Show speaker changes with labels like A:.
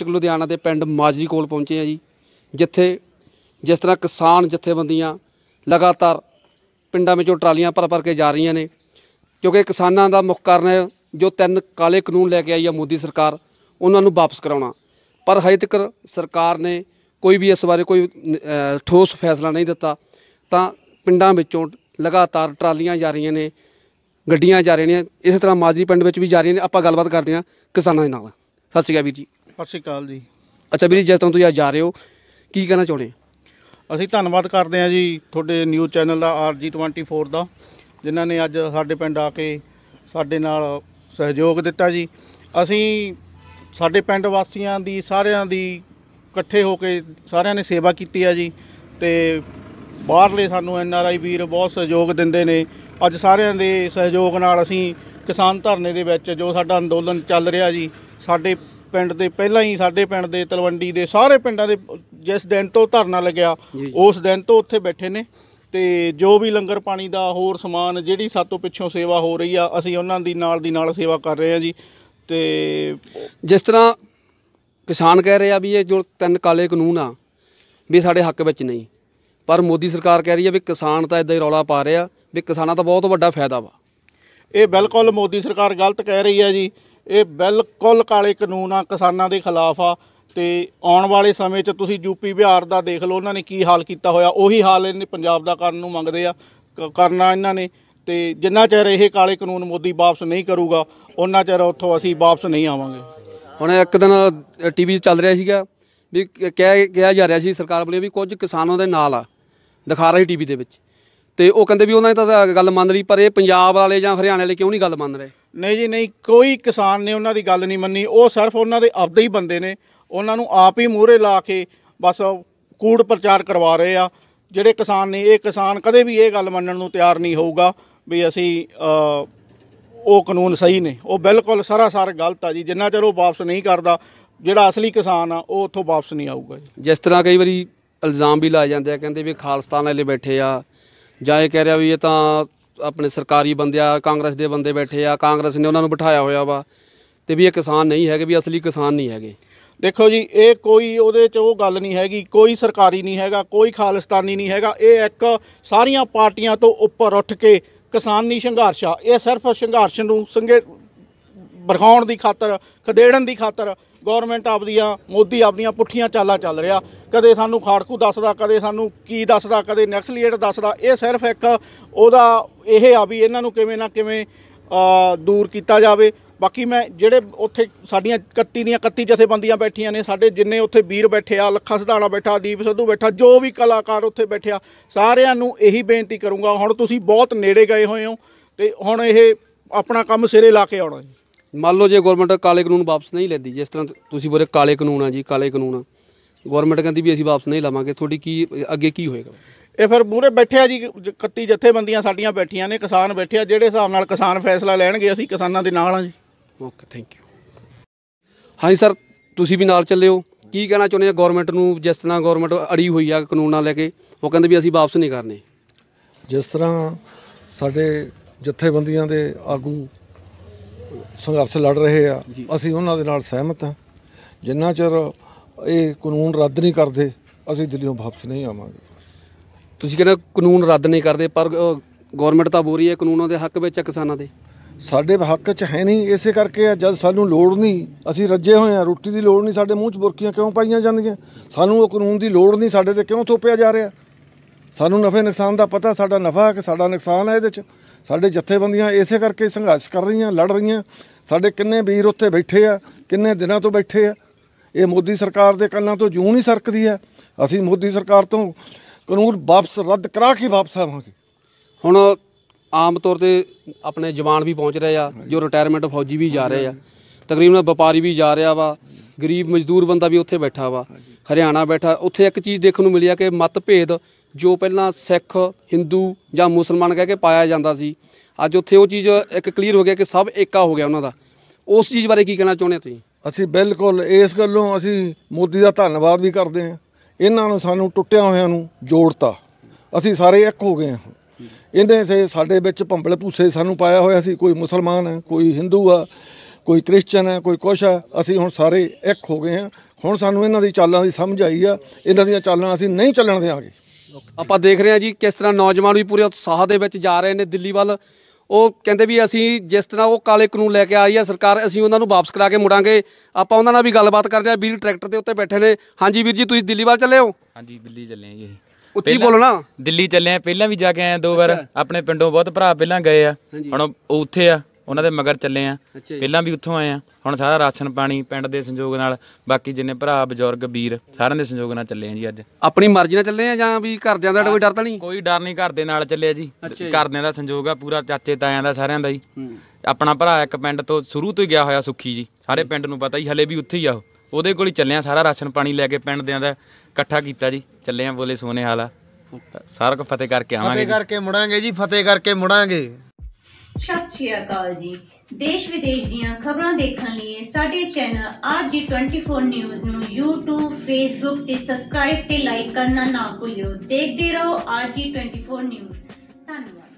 A: district Ludhiana ਦੇ ਪਿੰਡ ਮਾਜਰੀ ਕੋਲ ਪਹੁੰਚੇ ਆ ਜੀ ਜਿੱਥੇ ਜਿਸ ਤਰ੍ਹਾਂ ਕਿਸਾਨ ਜਥੇਬੰਦੀਆਂ ਲਗਾਤਾਰ ਪਿੰਡਾਂ ਵਿੱਚੋਂ ਟਰਾਲੀਆਂ ਭਰ ਭਰ ਕੇ ਜਾ ਰਹੀਆਂ ਨੇ ਕਿਉਂਕਿ ਕਿਸਾਨਾਂ ਦਾ ਮੁੱਖ ਕਾਰਨ ਹੈ ਜੋ ਤਿੰਨ ਕਾਲੇ ਕਾਨੂੰਨ ਲੈ ਕੇ ਆਈ ਆ ਮੋਦੀ ਸਰਕਾਰ ਉਹਨਾਂ ਨੂੰ ਵਾਪਸ ਕਰਾਉਣਾ ਪਰ ਹਜੇ ਤੱਕ ਸਰਕਾਰ ਨੇ ਕੋਈ ਵੀ ਇਸ ਬਾਰੇ ਕੋਈ ਠੋਸ ਫੈਸਲਾ ਨਹੀਂ ਦਿੱਤਾ ਤਾਂ ਪਿੰਡਾਂ ਵਿੱਚੋਂ ਲਗਾਤਾਰ ਟਰਾਲੀਆਂ ਜਾ ਰਹੀਆਂ ਨੇ ਗੱਡੀਆਂ ਜਾ ਰਹੀਆਂ ਨੇ ਇਸੇ ਤਰ੍ਹਾਂ ਮਾਜਰੀ ਪਿੰਡ ਵਿੱਚ ਵੀ ਜਾ ਰਹੀਆਂ ਨੇ ਆਪਾਂ ਗੱਲਬਾਤ ਕਰਦੇ ਹਾਂ ਕਿਸਾਨਾਂ ਦੇ ਨਾਲ ਸਤਿ ਸ਼੍ਰੀ ਅਕਾਲ ਵੀਰ ਜੀ
B: ਸਤਿ ਸ਼੍ਰੀ ਅਕਾਲ ਜੀ
A: ਅੱਛਾ ਵੀਰ ਜੀ ਜਦੋਂ ਤੁਸੀਂ ਅੱਜ ਜਾ ਰਹੇ ਹੋ ਕੀ ਕਹਿਣਾ ਚਾਹੁੰਦੇ
B: ਅਸੀਂ ਧੰਨਵਾਦ ਕਰਦੇ ਹਾਂ ਜੀ ਤੁਹਾਡੇ ਨਿਊਜ਼ ਚੈਨਲ ਦਾ 24 ਦਾ ਜਿਨ੍ਹਾਂ ਨੇ ਅੱਜ ਸਾਡੇ ਪਿੰਡ ਆ ਕੇ ਸਾਡੇ ਨਾਲ ਸਹਿਯੋਗ ਦਿੱਤਾ ਜੀ ਅਸੀਂ ਸਾਡੇ ਪਿੰਡ ਵਾਸੀਆਂ ਦੀ ਸਾਰਿਆਂ ਦੀ ਇਕੱਠੇ ਹੋ ਕੇ ਸਾਰਿਆਂ ਨੇ ਸੇਵਾ ਕੀਤੀ ਆ ਜੀ ਤੇ ਬਾਹਰਲੇ ਸਾਨੂੰ ਐਨ ਆਰ ਆਈ ਵੀਰ ਬਹੁਤ ਸਹਿਯੋਗ ਦਿੰਦੇ ਨੇ ਅੱਜ ਸਾਰਿਆਂ ਦੇ ਸਹਿਯੋਗ ਨਾਲ ਅਸੀਂ ਕਿਸਾਨ ਧਰਨੇ ਦੇ ਵਿੱਚ ਜੋ ਸਾਡਾ ਅੰਦੋਲਨ ਚੱਲ ਰਿਹਾ ਜੀ ਸਾਡੇ ਪਿੰਡ ਦੇ ਪਹਿਲਾਂ ਹੀ ਸਾਡੇ ਪਿੰਡ ਦੇ ਤਲਵੰਡੀ ਦੇ ਸਾਰੇ ਪਿੰਡਾਂ ਦੇ ਜਿਸ ਦਿਨ ਤੋਂ ਧਰਨਾ ਲੱਗਿਆ ਉਸ ਦਿਨ ਤੋਂ ਉੱਥੇ ਬੈਠੇ ਨੇ ਤੇ ਜੋ ਵੀ ਲੰਗਰ ਪਾਣੀ ਦਾ ਹੋਰ ਸਮਾਨ ਜਿਹੜੀ ਸਾਤੋਂ ਪਿੱਛੋਂ ਸੇਵਾ ਹੋ ਰਹੀ ਆ ਅਸੀਂ ਉਹਨਾਂ ਦੀ ਨਾਲ ਦੀ ਨਾਲ ਸੇਵਾ ਕਰ ਰਹੇ ਆ ਜੀ ਤੇ
A: ਜਿਸ ਤਰ੍ਹਾਂ ਕਿਸਾਨ ਕਹਿ ਰਹੇ ਆ ਵੀ ਇਹ ਜੋ ਤਿੰਨ ਕਾਲੇ ਕਾਨੂੰਨ ਆ ਵੀ ਸਾਡੇ ਹੱਕ ਵਿੱਚ ਨਹੀਂ ਪਰ ਮੋਦੀ ਸਰਕਾਰ ਕਹਿ ਰਹੀ ਆ ਵੀ ਕਿਸਾਨ ਤਾਂ ਇਦਾਂ ਹੀ ਰੌਲਾ ਪਾ ਰਿਹਾ ਵੀ ਕਿਸਾਨਾਂ ਦਾ ਬਹੁਤ ਵੱਡਾ ਫਾਇਦਾ ਵਾ
B: ਇਹ ਬਿਲਕੁਲ ਮੋਦੀ ਸਰਕਾਰ ਗਲਤ ਕਹਿ ਰਹੀ ਆ ਜੀ ਇਹ ਬਿਲਕੁਲ ਕਾਲੇ ਕਾਨੂੰਨ ਆ ਕਿਸਾਨਾਂ ਦੇ ਖਿਲਾਫ ਆ ਤੇ ਆਉਣ ਵਾਲੇ ਸਮੇਂ 'ਚ ਤੁਸੀਂ ਯੂਪੀ ਬਿਹਾਰ ਦਾ ਦੇਖ ਲਓ ਉਹਨਾਂ ਨੇ ਕੀ ਹਾਲ ਕੀਤਾ ਹੋਇਆ ਉਹੀ ਹਾਲ ਇਹਨੇ ਪੰਜਾਬ ਦਾ ਕਰਨ ਨੂੰ ਮੰਗਦੇ ਆ ਕਰਨਾ ਇਹਨਾਂ ਨੇ ਤੇ ਜਿੰਨਾ ਚਿਰ ਇਹ ਕਾਲੇ ਕਾਨੂੰਨ ਮੋਦੀ ਵਾਪਸ ਨਹੀਂ ਕਰੂਗਾ ਉਹਨਾਂ ਚਿਰ ਉੱਥੋਂ ਅਸੀਂ ਵਾਪਸ ਨਹੀਂ ਆਵਾਂਗੇ ਹੁਣ ਇੱਕ ਦਿਨ ਟੀਵੀ 'ਚ ਚੱਲ ਰਿਹਾ ਸੀਗਾ
A: ਵੀ ਕਹਿ ਗਿਆ ਜਾ ਰਿਹਾ ਸੀ ਸਰਕਾਰ ਵੱਲੋਂ ਵੀ ਕੁਝ ਕਿਸਾਨਾਂ ਦੇ ਨਾਲ ਆ ਦਿਖਾ ਰਹੀ ਟੀਵੀ ਦੇ ਵਿੱਚ
B: ਤੇ ਉਹ ਕਹਿੰਦੇ ਵੀ ਉਹਨਾਂ ਨੇ ਤਾਂ ਗੱਲ ਮੰਨ ਲਈ ਪਰ ਇਹ ਪੰਜਾਬ ਵਾਲੇ ਜਾਂ ਹਰਿਆਣਾ ਵਾਲੇ ਕਿਉਂ ਨਹੀਂ ਗੱਲ ਮੰਨ ਰਹੇ ਨਹੀਂ ਜੀ ਨਹੀਂ ਕੋਈ ਕਿਸਾਨ ਨੇ ਉਹਨਾਂ ਦੀ ਗੱਲ ਨਹੀਂ ਮੰਨੀ ਉਹ ਸਿਰਫ ਉਹਨਾਂ ਦੇ ਆਪਦੇ ਹੀ ਬੰਦੇ ਨੇ ਉਹਨਾਂ ਨੂੰ ਆਪ ਹੀ ਮੂਹਰੇ ਲਾ ਕੇ ਬਸ ਕੂੜ ਪ੍ਰਚਾਰ ਕਰਵਾ ਰਹੇ ਆ ਜਿਹੜੇ ਕਿਸਾਨ ਨੇ ਇਹ ਕਿਸਾਨ ਕਦੇ ਵੀ ਇਹ ਗੱਲ ਮੰਨਣ ਨੂੰ ਤਿਆਰ ਨਹੀਂ ਹੋਊਗਾ ਵੀ ਅਸੀਂ ਉਹ ਕਾਨੂੰਨ ਸਹੀ ਨੇ ਉਹ ਬਿਲਕੁਲ ਸਰਾਸਰ ਗਲਤ ਆ ਜੀ ਜਿੰਨਾ ਚਿਰ ਉਹ ਵਾਪਸ ਨਹੀਂ ਕਰਦਾ ਜਿਹੜਾ ਅਸਲੀ ਕਿਸਾਨ ਆ ਉਹ ਉੱਥੋਂ ਵਾਪਸ ਨਹੀਂ ਆਊਗਾ ਜੀ
A: ਜਿਸ ਤਰ੍ਹਾਂ ਕਈ ਵਾਰੀ ਇਲਜ਼ਾਮ ਵੀ ਲਾਏ ਜਾਂਦੇ ਆ ਕਹਿੰਦੇ ਵੀ ਖਾਲਸਤਾਨ ਵਾਲੇ ਬੈਠੇ ਆ ਜਾਂ ਇਹ ਕਹਿ ਰਿਹਾ ਵੀ ਇਹ ਤਾਂ ਆਪਣੇ ਸਰਕਾਰੀ ਬੰਦੇ ਆ ਕਾਂਗਰਸ ਦੇ ਬੰਦੇ ਬੈਠੇ ਆ ਕਾਂਗਰਸ ਨੇ ਉਹਨਾਂ ਨੂੰ ਬਿਠਾਇਆ ਹੋਇਆ ਵਾ ਤੇ ਵੀ ਇਹ ਕਿਸਾਨ ਨਹੀਂ ਹੈਗੇ ਵੀ ਅਸਲੀ ਕਿਸਾਨ ਨਹੀਂ ਹੈਗੇ
B: ਦੇਖੋ ਜੀ ਇਹ ਕੋਈ ਉਹਦੇ 'ਚ ਉਹ ਗੱਲ ਨਹੀਂ ਹੈਗੀ ਕੋਈ ਸਰਕਾਰੀ ਨਹੀਂ ਹੈਗਾ ਕੋਈ ਖਾਲਿਸਤਾਨੀ ਨਹੀਂ ਹੈਗਾ ਇਹ ਇੱਕ ਸਾਰੀਆਂ ਪਾਰਟੀਆਂ ਤੋਂ ਉੱਪਰ ਉੱਠ ਕੇ ਕਿਸਾਨੀ ਸੰਘਰਸ਼ ਆ ਇਹ ਸਿਰਫ ਸੰਘਰਸ਼ ਨੂੰ ਸੰਗੇ ਬਰਖਾਉਣ ਦੀ ਖਾਤਰ ਖਦੇੜਨ ਦੀ ਖਾਤਰ ਗਵਰਨਮੈਂਟ ਆਪਦੀਆਂ ਮੋਦੀ ਆਪਦੀਆਂ ਪੁੱਠੀਆਂ ਚਾਲਾਂ ਚੱਲ ਰਿਹਾ ਕਦੇ ਸਾਨੂੰ ਖਾੜਕੂ ਦੱਸਦਾ ਕਦੇ ਸਾਨੂੰ ਕੀ ਦੱਸਦਾ ਕਦੇ ਨੈਕਸਲੀਏਟ ਦੱਸਦਾ ਇਹ ਸਿਰਫ ਇੱਕ ਉਹਦਾ ਇਹ ਆ ਵੀ ਇਹਨਾਂ ਨੂੰ ਕਿਵੇਂ ਨਾ ਕਿਵੇਂ ਦੂਰ ਕੀਤਾ ਜਾਵੇ ਬਾਕੀ ਮੈਂ ਜਿਹੜੇ ਉੱਥੇ ਸਾਡੀਆਂ 31 ਦੀਆਂ 31 ਜਥੇਬੰਦੀਆਂ ਬੈਠੀਆਂ ਨੇ ਸਾਡੇ ਜਿੰਨੇ ਉੱਥੇ ਵੀਰ ਬੈਠੇ ਆ ਲੱਖਾ ਸਿਧਾਣਾ ਬੈਠਾ ਦੀਪ ਸਿੱਧੂ ਬੈਠਾ ਜੋ ਵੀ ਕਲਾਕਾਰ ਉੱਥੇ ਬੈਠਿਆ ਸਾਰਿਆਂ ਨੂੰ ਇਹੀ ਬੇਨਤੀ ਕਰੂੰਗਾ ਹੁਣ ਤੁਸੀਂ ਬਹੁਤ ਨੇੜੇ ਗਏ ਹੋਏ ਹੋ ਤੇ ਹੁਣ ਇਹ ਆਪਣਾ ਕੰਮ ਸਿਰੇ ਲਾ ਕੇ ਆਉਣਾ ਮੰਨ ਲਓ ਜੇ ਗਵਰਨਮੈਂਟ ਕਾਲੇ ਕਾਨੂੰਨ ਵਾਪਸ ਨਹੀਂ ਲੈਂਦੀ ਜਿਸ ਤਰ੍ਹਾਂ
A: ਤੁਸੀਂ ਬੋਲੇ ਕਾਲੇ ਕਾਨੂੰਨ ਆ ਜੀ ਕਾਲੇ ਕਾਨੂੰਨ
B: ਆ ਗਵਰਨਮੈਂਟ ਕਹਿੰਦੀ ਵੀ ਅਸੀਂ ਵਾਪਸ ਨਹੀਂ ਲਾਵਾਂਗੇ ਤੁਹਾਡੀ ਕੀ ਅੱਗੇ ਕੀ ਹੋਏਗਾ ਇਹ ਫਿਰ ਮੂਰੇ ਬੈਠਿਆ ਜੀ 31 ਜਥੇਬੰਦੀਆਂ ਸਾਡੀਆਂ ਬੈਠੀਆਂ ਨੇ ਕਿਸਾਨ ਬੈਠੇ ਆ ਜਿਹੜੇ ਹਿਸਾਬ ਨਾਲ ਕਿਸਾਨ ਫੈਸਲਾ ਲੈਣਗੇ ਅਸੀਂ ਕਿਸਾਨਾਂ ਦੇ ਨਾਲ ਆ ਜੀ
A: ਓਕੇ ਥੈਂਕ ਯੂ ਹਾਂਜੀ ਸਰ ਤੁਸੀਂ ਵੀ ਨਾਲ ਚੱਲਿਓ ਕੀ ਕਹਿਣਾ ਚਾਹੁੰਦੇ ਆ ਗਵਰਨਮੈਂਟ ਨੂੰ ਜਿਸ ਤਰ੍ਹਾਂ ਗਵਰਨਮੈਂਟ ਅੜੀ ਹੋਈ ਆ ਕਾਨੂੰਨਾਂ ਲੈ ਕੇ ਉਹ ਕਹਿੰਦੇ ਵੀ ਅਸੀਂ ਵਾਪਸ ਨਹੀਂ ਕਰਨੇ
C: ਜਿਸ ਤਰ੍ਹਾਂ ਸਾਡੇ ਜਥੇਬੰਦੀਆਂ ਦੇ ਆਗੂ ਸੰਘਰਸ਼ ਲੜ ਰਹੇ ਆ ਅਸੀਂ ਉਹਨਾਂ ਦੇ ਨਾਲ ਸਹਿਮਤ ਹਾਂ ਜਿੰਨਾ ਚਿਰ ਇਹ ਕਾਨੂੰਨ ਰੱਦ ਨਹੀਂ ਕਰਦੇ ਅਸੀਂ ਦਿੱਲੀੋਂ ਵਾਪਸ ਨਹੀਂ ਆਵਾਂਗੇ ਤੁਸੀਂ ਕਹਿੰਦੇ ਕਾਨੂੰਨ ਰੱਦ ਨਹੀਂ ਕਰਦੇ ਪਰ
A: ਗਵਰਨਮੈਂਟ ਤਾਂ ਬੋਰੀ ਹੈ ਕਾਨੂੰਨਾਂ ਦੇ ਹੱਕ
C: ਵਿੱਚ ਆ ਕਿਸਾਨਾਂ ਦੇ ਸਾਡੇ ਹੱਕ 'ਚ ਹੈ ਨਹੀਂ ਇਸੇ ਕਰਕੇ ਆ ਜਦ ਸਾਨੂੰ ਲੋੜ ਨਹੀਂ ਅਸੀਂ ਰੱਜੇ ਹੋਏ ਆ ਰੋਟੀ ਦੀ ਲੋੜ ਨਹੀਂ ਸਾਡੇ ਮੂੰਹ 'ਚ ਬੁਰਕੀਆਂ ਕਿਉਂ ਪਾਈਆਂ ਜਾਂਦੀਆਂ ਸਾਨੂੰ ਉਹ ਕਾਨੂੰਨ ਦੀ ਲੋੜ ਨਹੀਂ ਸਾਡੇ ਤੇ ਕਿਉਂ ਥੋਪਿਆ ਜਾ ਰਿਹਾ ਸਾਨੂੰ ਨਫੇ ਨੁਕਸਾਨ ਦਾ ਪਤਾ ਸਾਡਾ ਨਫਾ ਹੈ ਕਿ ਸਾਡਾ ਨੁਕਸਾਨ ਹੈ ਇਹਦੇ 'ਚ ਸਾਡੇ ਜਥੇਬੰਦੀਆਂ ਇਸੇ ਕਰਕੇ ਸੰਘਰਸ਼ ਕਰ ਰਹੀਆਂ ਲੜ ਰਹੀਆਂ ਸਾਡੇ ਕਿੰਨੇ ਵੀਰ ਉੱਥੇ ਬੈਠੇ ਆ ਕਿੰਨੇ ਦਿਨਾਂ ਤੋਂ ਬੈਠੇ ਆ ਇਹ ਮੋਦੀ ਸਰਕਾਰ ਦੇ ਕੰਨਾਂ ਤੋਂ ਜੂਨ ਨਹੀਂ ਸਰਕਦੀ ਹੈ ਅਸੀਂ ਮੋਦੀ ਸਰਕਾਰ ਤੋਂ ਕਾਨੂੰਨ ਵਾਪਸ ਰੱਦ ਕਰਾ ਕੇ ਵਾਪਸ ਆਵਾਂਗੇ
A: ਹੁਣ ਆਮ ਤੌਰ ਤੇ ਆਪਣੇ ਜਵਾਨ ਵੀ ਪਹੁੰਚ ਰਹੇ ਆ ਜੋ ਰਿਟਾਇਰਮੈਂਟ ਫੌਜੀ ਵੀ ਜਾ ਰਹੇ ਆ ਤਕਰੀਬਨ ਵਪਾਰੀ ਵੀ ਜਾ ਰਿਹਾ ਵਾ ਗਰੀਬ ਮਜ਼ਦੂਰ ਬੰਦਾ ਵੀ ਉੱਥੇ ਬੈਠਾ ਵਾ ਹਰਿਆਣਾ ਬੈਠਾ ਉੱਥੇ ਇੱਕ ਚੀਜ਼ ਦੇਖਣ ਨੂੰ ਮਿਲੀ ਆ ਕਿ ਮਤਭੇਦ ਜੋ ਪਹਿਲਾਂ ਸਿੱਖ ਹਿੰਦੂ ਜਾਂ ਮੁਸਲਮਾਨ ਕਹਿ ਕੇ ਪਾਇਆ ਜਾਂਦਾ ਸੀ ਅੱਜ ਉੱਥੇ ਉਹ ਚੀਜ਼ ਇੱਕ ਕਲੀਅਰ ਹੋ ਗਿਆ ਕਿ ਸਭ ਏਕਾ ਹੋ
C: ਗਿਆ ਉਹਨਾਂ ਦਾ ਉਸ
A: ਚੀਜ਼ ਬਾਰੇ ਕੀ ਕਹਿਣਾ ਚਾਹੁੰਦੇ
C: ਤੁਸੀਂ ਅਸੀਂ ਬਿਲਕੁਲ ਇਸ ਗੱਲੋਂ ਅਸੀਂ ਮੋਦੀ ਦਾ ਧੰਨਵਾਦ ਵੀ ਕਰਦੇ ਹਾਂ ਇਹਨਾਂ ਨੂੰ ਸਾਨੂੰ ਟੁੱਟਿਆ ਹੋਇਆਂ ਨੂੰ ਜੋੜਤਾ ਅਸੀਂ ਸਾਰੇ ਇੱਕ ਹੋ ਗਏ ਹਾਂ ਇਹਦੇ ਸੇ ਸਾਡੇ ਵਿੱਚ ਭੰਬਲ ਭੂਸੇ ਸਾਨੂੰ ਪਾਇਆ ਹੋਇਆ ਸੀ ਕੋਈ ਮੁਸਲਮਾਨ ਹੈ ਕੋਈ ਹਿੰਦੂ ਆ ਕੋਈ ਕ੍ਰਿਸਚੀਅਨ ਹੈ ਕੋਈ ਕੁਛ ਹੈ ਅਸੀਂ ਹੁਣ ਸਾਰੇ ਇੱਕ ਹੋ ਗਏ ਹਾਂ ਹੁਣ ਸਾਨੂੰ ਇਹਨਾਂ ਦੀ ਚਾਲਾਂ ਦੀ ਸਮਝ ਆਈ ਆ ਇਹਨਾਂ ਦੀਆਂ ਚਾਲਾਂ ਅਸੀਂ ਨਹੀਂ ਚੱਲਣ ਦੇਾਂਗੇ ਆਪਾਂ ਦੇਖ ਰਹੇ ਹਾਂ ਜੀ ਕਿਸ ਤਰ੍ਹਾਂ
A: ਨੌਜਵਾਨ ਵੀ ਪੂਰੇ ਉਤਸ਼ਾਹ ਦੇ ਵਿੱਚ ਜਾ ਰਹੇ ਨੇ ਦਿੱਲੀ ਵੱਲ ਉਹ ਕਹਿੰਦੇ ਵੀ ਅਸੀਂ ਜਿਸ ਤਰ੍ਹਾਂ ਉਹ ਕਾਲੇ ਕਾਨੂੰਨ ਲੈ ਕੇ ਆ ਰਹੀ ਹੈ ਸਰਕਾਰ ਅਸੀਂ ਉਹਨਾਂ ਨੂੰ ਵਾਪਸ ਕਰਾ ਕੇ ਮੁੜਾਂਗੇ ਆਪਾਂ ਉਹਨਾਂ ਨਾਲ ਵੀ ਗੱਲਬਾਤ ਕਰਦੇ ਆ ਵੀਰ ਟਰੈਕਟਰ ਦੇ ਉੱਤੇ ਬੈਠੇ ਨੇ ਹਾਂਜੀ ਵੀਰ ਜੀ ਤੁਸੀਂ ਦਿੱਲੀ ਵੱਲ ਚੱਲੇ ਹੋ ਹਾਂਜੀ ਦਿੱਲੀ ਚੱਲੇ ਆ ਜੀ ਬੋਲੋ ਬੋਲਣਾ ਦਿੱਲੀ ਚੱਲੇ ਆ ਪਹਿਲਾਂ ਵੀ ਜਾ ਕੇ ਆਏ ਦੋ ਵਾਰ ਆਪਣੇ ਪਿੰਡੋਂ ਬਹੁਤ ਭਰਾ ਪਹਿਲਾਂ ਗਏ ਆ ਹੁਣ ਉੱਥੇ ਆ ਉਹਨਾਂ ਦੇ ਮਗਰ ਚੱਲੇ ਆ ਪਹਿਲਾਂ ਵੀ ਉੱਥੋਂ ਆਏ ਆ ਹੁਣ ਸਾਰਾ ਰਾਸ਼ਨ ਪਾਣੀ ਪਿੰਡ ਦੇ ਸੰਯੋਗ ਨਾਲ ਬਾਕੀ ਜਿੰਨੇ ਭਰਾ ਬਜ਼ੁਰਗ ਵੀਰ ਸਾਰਿਆਂ ਦੇ ਸੰਯੋਗ ਨਾਲ ਚੱਲੇ ਆ ਜੀ ਅੱਜ ਆਪਣੀ ਮਰਜ਼ੀ ਨਾਲ ਚੱਲੇ ਆ ਜਾਂ ਵੀ ਘਰਦਿਆਂ ਦਾ ਕੋਈ ਡਰ ਤਾਂ ਨਹੀਂ ਕੋਈ ਡਰ ਨਹੀਂ ਘਰ ਦੇ ਨਾਲ ਚੱਲੇ ਆ ਜੀ ਘਰਦਿਆਂ ਦਾ ਸੰਯੋਗ ਆ ਪੂਰਾ ਚਾਚੇ ਤਾਇਆਂ ਦਾ ਸਾਰਿਆਂ ਦਾ ਜੀ ਆਪਣਾ ਭਰਾ ਇੱਕ ਪਿੰਡ ਤੋਂ ਸ਼ੁਰੂ ਤੋਂ ਹੀ ਗਿਆ ਹੋਇਆ ਸੁੱਖੀ ਜੀ ਸਾਰੇ ਪਿੰਡ ਨੂੰ ਪਤਾ ਹੀ ਹਲੇ ਵੀ ਉੱਥੇ ਹੀ ਆ ਉਹ ਉਹਦੇ ਕੋਲ ਹੀ ਚੱਲੇ ਆ ਸਾਰਾ ਰਾਸ਼ਨ ਪਾਣੀ ਲੈ ਕੇ ਪਿੰਡ ਦਿਆਂ ਦਾ ਇਕੱਠਾ ਕੀਤਾ ਜੀ ਚੱਲੇ ਆ ਬੋਲੇ ਸੋਨੇ ਹਾਲਾ ਸਾਰਾ ਕੁ ਫਤਿਹ ਕਰਕੇ ਆਵਾਂਗੇ ਫਤਿਹ ਕਰਕੇ
B: ਮੁੜਾਂਗੇ ਜੀ ਫਤਿਹ ਕਰਕੇ ਮੁੜਾਂਗੇ
A: ਸਤਿ ਸ਼੍ਰੀ ਅਕਾਲ ਜੀ ਦੇਸ਼ ਵਿਦੇਸ਼ ਦੀਆਂ ਖਬਰਾਂ ਦੇਖਣ ਲਈ ਸਾਡੇ ਚੈਨਲ RG24 ਨਿਊਜ਼ ਨੂੰ YouTube,
B: Facebook ਤੇ ਸਬਸਕ੍ਰਾਈਬ ਤੇ ਲਾਈਕ ਕਰਨਾ ਨਾ ਭੁੱਲਿਓ ਦੇਖਦੇ ਰਹੋ RG24 ਨਿਊਜ਼
A: ਧੰਨਵਾਦ